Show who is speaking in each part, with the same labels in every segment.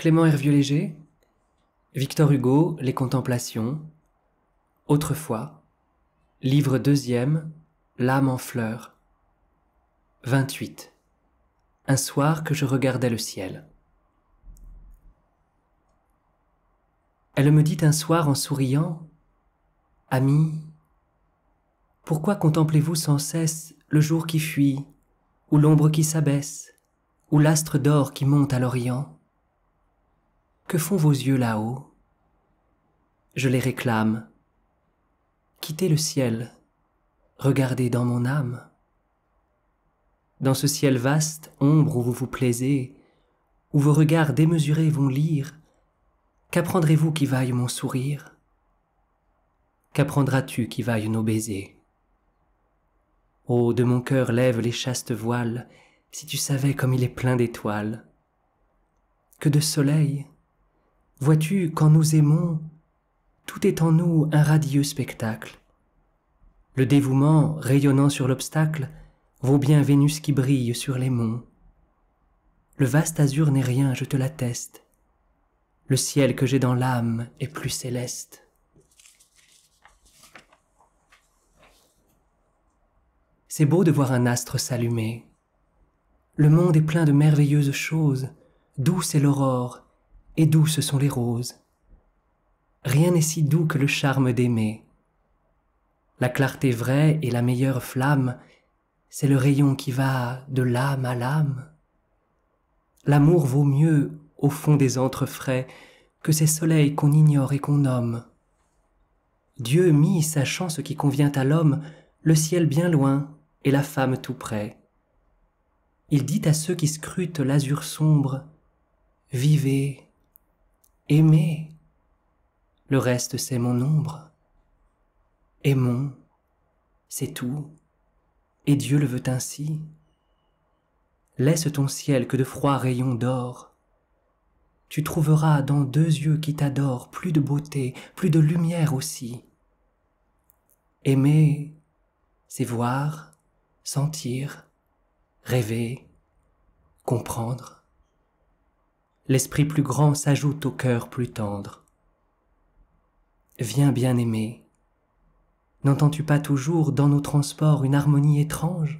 Speaker 1: Clément Hervieux-Léger, Victor Hugo, Les Contemplations, Autrefois, livre deuxième, L'âme en fleurs. 28. Un soir que je regardais le ciel. Elle me dit un soir en souriant Ami, pourquoi contemplez-vous sans cesse le jour qui fuit, ou l'ombre qui s'abaisse, ou l'astre d'or qui monte à l'Orient que font vos yeux là-haut Je les réclame. Quittez le ciel, regardez dans mon âme. Dans ce ciel vaste, ombre où vous vous plaisez, où vos regards démesurés vont lire, qu'apprendrez-vous qui vaille mon sourire Qu'apprendras-tu qui vaille nos baisers Oh, de mon cœur lève les chastes voiles, si tu savais comme il est plein d'étoiles. Que de soleil, Vois-tu, quand nous aimons, tout est en nous un radieux spectacle. Le dévouement, rayonnant sur l'obstacle, vaut bien Vénus qui brille sur les monts. Le vaste azur n'est rien, je te l'atteste. Le ciel que j'ai dans l'âme est plus céleste. C'est beau de voir un astre s'allumer. Le monde est plein de merveilleuses choses. Douce est l'aurore, et douces sont les roses. Rien n'est si doux que le charme d'aimer. La clarté vraie et la meilleure flamme, c'est le rayon qui va de l'âme à l'âme. L'amour vaut mieux, au fond des antres frais, que ces soleils qu'on ignore et qu'on nomme. Dieu mit, sachant ce qui convient à l'homme, le ciel bien loin et la femme tout près. Il dit à ceux qui scrutent l'azur sombre, Vivez, aimer. Le reste, c'est mon ombre. Aimons, c'est tout. Et Dieu le veut ainsi. Laisse ton ciel que de froids rayons d'or. Tu trouveras dans deux yeux qui t'adorent plus de beauté, plus de lumière aussi. Aimer, c'est voir, sentir, rêver, comprendre l'esprit plus grand s'ajoute au cœur plus tendre. Viens bien-aimé, n'entends-tu pas toujours dans nos transports une harmonie étrange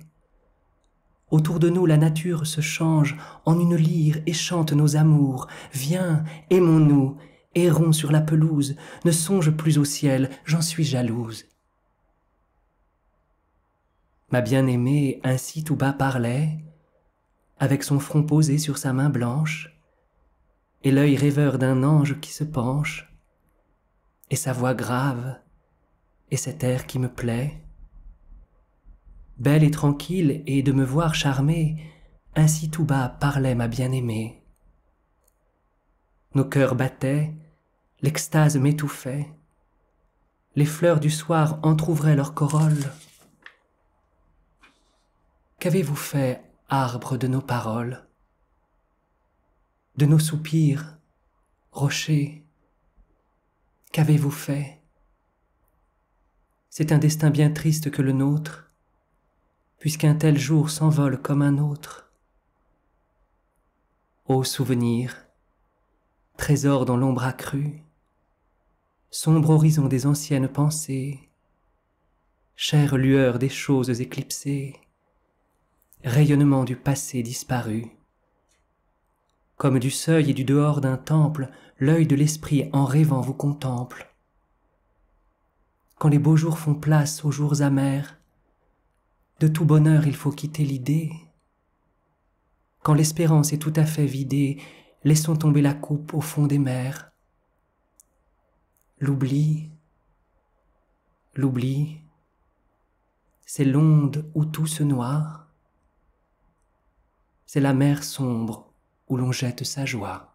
Speaker 1: Autour de nous la nature se change en une lyre et chante nos amours. Viens, aimons-nous, errons sur la pelouse, ne songe plus au ciel, j'en suis jalouse. Ma bien-aimée ainsi tout bas parlait, avec son front posé sur sa main blanche, et l'œil rêveur d'un ange qui se penche, et sa voix grave, et cet air qui me plaît. Belle et tranquille, et de me voir charmée, ainsi tout bas parlait ma bien-aimée. Nos cœurs battaient, l'extase m'étouffait, les fleurs du soir entr'ouvraient leurs corolles. Qu'avez-vous fait, arbre de nos paroles de nos soupirs, rochers, qu'avez-vous fait C'est un destin bien triste que le nôtre, puisqu'un tel jour s'envole comme un autre. Ô souvenir, trésor dans l'ombre accrue, sombre horizon des anciennes pensées, chère lueur des choses éclipsées, rayonnement du passé disparu. Comme du seuil et du dehors d'un temple, l'œil de l'esprit en rêvant vous contemple. Quand les beaux jours font place aux jours amers, de tout bonheur il faut quitter l'idée. Quand l'espérance est tout à fait vidée, laissons tomber la coupe au fond des mers. L'oubli, l'oubli, c'est l'onde où tout se noie, c'est la mer sombre où l'on jette sa joie.